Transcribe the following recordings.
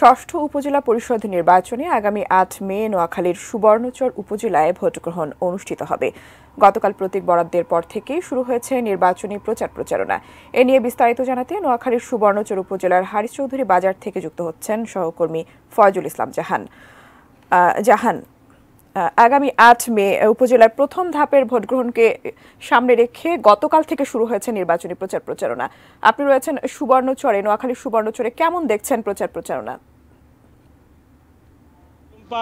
ষষ্ঠ উপজেলা পরিষদ নির্বাচনে আগামী আট মে নোয়াখালীর সুবর্ণচর উপজেলায় ভোটগ্রহণ অনুষ্ঠিত হবে গতকাল প্রতীক বরাদ্দের পর থেকে শুরু হয়েছে নির্বাচনী প্রচার প্রচারণা এ নিয়ে বিস্তারিত জানাতে নোয়াখালীর সুবর্ণচর উপজেলার হারিচৌধুরী চৌধুরী বাজার থেকে যুক্ত হচ্ছেন সহকর্মী ফয়জুল ইসলাম জাহান জাহান আগামী আট মে উপজেলার প্রথম ধাপের ভোট গ্রহণকে সামনে রেখে গতকাল থেকে শুরু হয়েছে নির্বাচনী প্রচার প্রচারণা আপনি রয়েছেন সুবর্ণচরে নোয়াখালী সুবর্ণচরে কেমন দেখছেন প্রচার প্রচারণা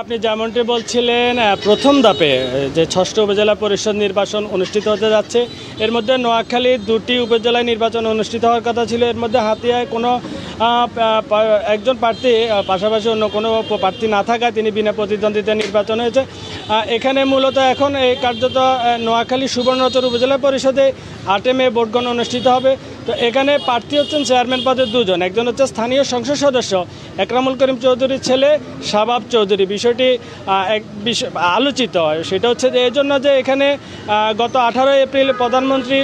আপনি যেমনটি বলছিলেন প্রথম ধাপে যে ষষ্ঠ উপজেলা পরিষদ নির্বাচন অনুষ্ঠিত হতে যাচ্ছে এর মধ্যে নোয়াখালীর দুটি উপজেলায় নির্বাচন অনুষ্ঠিত হওয়ার কথা ছিল এর মধ্যে হাতিয়ায় কোনো একজন প্রার্থী পাশাপাশি অন্য কোনো প্রার্থী না থাকায় তিনি বিনা প্রতিদ্বন্দ্বিতায় নির্বাচন হয়েছে এখানে মূলত এখন এই কার্যত নোয়াখালী সুবর্ণচর উপজেলা পরিষদে আটে মে ভোট অনুষ্ঠিত হবে তো এখানে প্রার্থী হচ্ছেন চেয়ারম্যান পদে দুজন একজন হচ্ছে স্থানীয় সংসদ সদস্য একরামুল করিম চৌধুরীর ছেলে শাবাব চৌধুরী বিষয়টি এক আলোচিত হয় সেটা হচ্ছে যে জন্য যে এখানে গত আঠারোই এপ্রিল প্রধানমন্ত্রী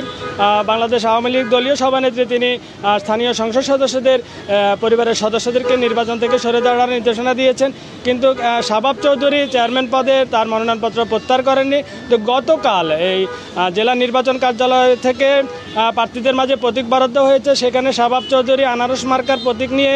বাংলাদেশ আওয়ামী লীগ দলীয় সভানেত্রী তিনি স্থানীয় সংসদ সদস্যদের পরিবারের সদস্যদেরকে নির্বাচন থেকে সরে দাঁড়ানোর নির্দেশনা দিয়েছেন কিন্তু শাবাব চৌধুরী চেয়ারম্যান পদে তার মনোনয়নপত্র প্রত্যাহার করেননি তো গতকাল এই জেলা নির্বাচন কার্যালয় থেকে প্রার্থীদের মাঝে প্রতীক বরাদ্দ হয়েছে সেখানে শাবাব চৌধুরী আনারস মার্কার প্রতীক নিয়ে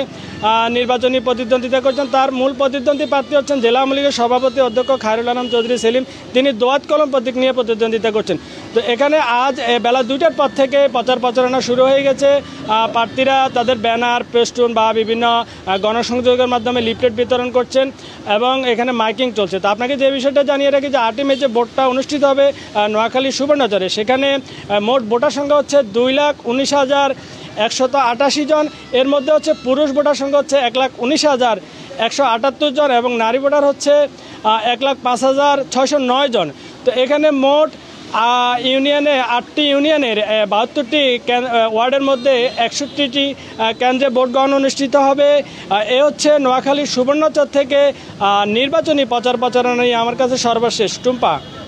নির্বাচনী প্রতিদ্বন্দ্বিতা করছেন তার মূল প্রতিদ্বন্দ্বী প্রার্থী হচ্ছেন জেলা আওয়ামী লীগের সভাপতি অধ্যক্ষ খায়রুল আলম চৌধুরী সেলিম তিনি দোয়াত কলম প্রতীক নিয়ে প্রতিদ্বন্দ্বিতা করছেন তো এখানে আজ বেলা দুইটার পর থেকে প্রচার প্রচারণা শুরু হয়ে গেছে প্রার্থীরা তাদের ব্যানার পেস্টুন বা বিভিন্ন গণসংযোগের মাধ্যমে লিফলেট বিতরণ করছেন এবং এখানে মাইকিং চলছে তো আপনাকে যে বিষয়টা জানিয়ে রাখি যে আটই মে যে ভোটটা অনুষ্ঠিত হবে নোয়াখালী সুবর্ণচরে সেখানে মোট ভোটার সংখ্যা হচ্ছে দুই লাখ উনিশ হাজার একশত আটাশি জন এর মধ্যে হচ্ছে পুরুষ ভোটার সংখ্যা হচ্ছে এক লাখ উনিশ হাজার একশো আটাত্তর জন এবং নারী ভোটার হচ্ছে এক লাখ পাঁচ হাজার ছয়শো নয় জন তো এখানে মোট ইউনিয়নে আটটি ইউনিয়নের বাহাত্তরটি ওয়ার্ডের মধ্যে একষট্টিটি কেন্দ্রে ভোট গ্রহণ অনুষ্ঠিত হবে এ হচ্ছে নোয়াখালীর সুবর্ণচর থেকে নির্বাচনী প্রচার প্রচারণা আমার কাছে সর্বশেষ টুম্পা